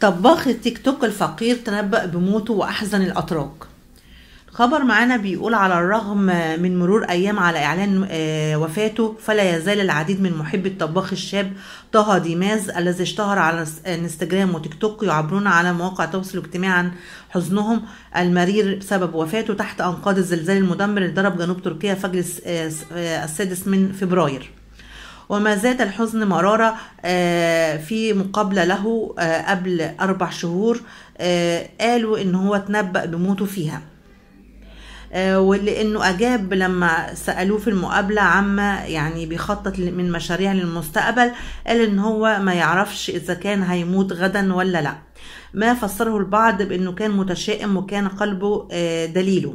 طباخ التيك توك الفقير تنبأ بموته وأحزن الأتراك خبر معانا بيقول على الرغم من مرور أيام على إعلان آه، وفاته فلا يزال العديد من محبي الطباخ الشاب طه ديماز الذي اشتهر على آه، انستجرام وتيك توك يعبرون على مواقع التواصل الاجتماعي عن حزنهم المرير بسبب وفاته تحت أنقاض الزلزال المدمر اللي ضرب جنوب تركيا فجر آه، السادس من فبراير وما زاد الحزن مرارة آه، في مقابلة له آه، قبل أربع شهور آه، قالوا إن هو تنبأ بموته فيها ولانه اجاب لما سالوه في المقابله عما يعني بيخطط من مشاريع للمستقبل قال ان هو ما يعرفش اذا كان هيموت غدا ولا لا ما فسره البعض بانه كان متشائم وكان قلبه دليله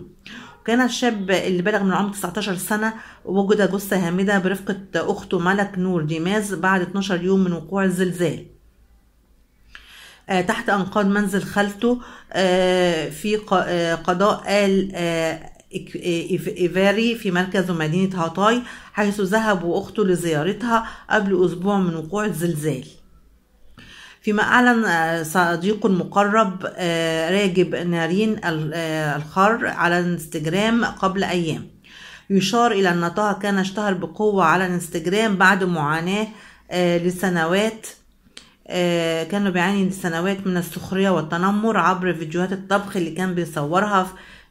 كان الشاب اللي بلغ من عمر 19 سنة وجد جثة هامدة برفقة أخته ملك نور ديماز بعد 12 يوم من وقوع الزلزال آه، تحت أنقاض منزل خالته آه، في آه، قضاء آل إيفاري في مركز مدينة هاتاي حيث ذهب وأخته لزيارتها قبل أسبوع من وقوع الزلزال فيما أعلن آه، صديق مقرب آه، راجب نارين آه، الخر على انستجرام قبل أيام يشار إلى أن طه كان اشتهر بقوة على الانستجرام بعد معاناة لسنوات كانوا بيعاني لسنوات من السخرية والتنمر عبر فيديوهات الطبخ اللي كان بيصورها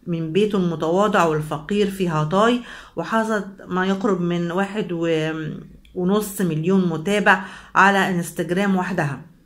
من بيته المتواضع والفقير في هاتاي وحصد ما يقرب من واحد ونص مليون متابع على انستجرام وحدها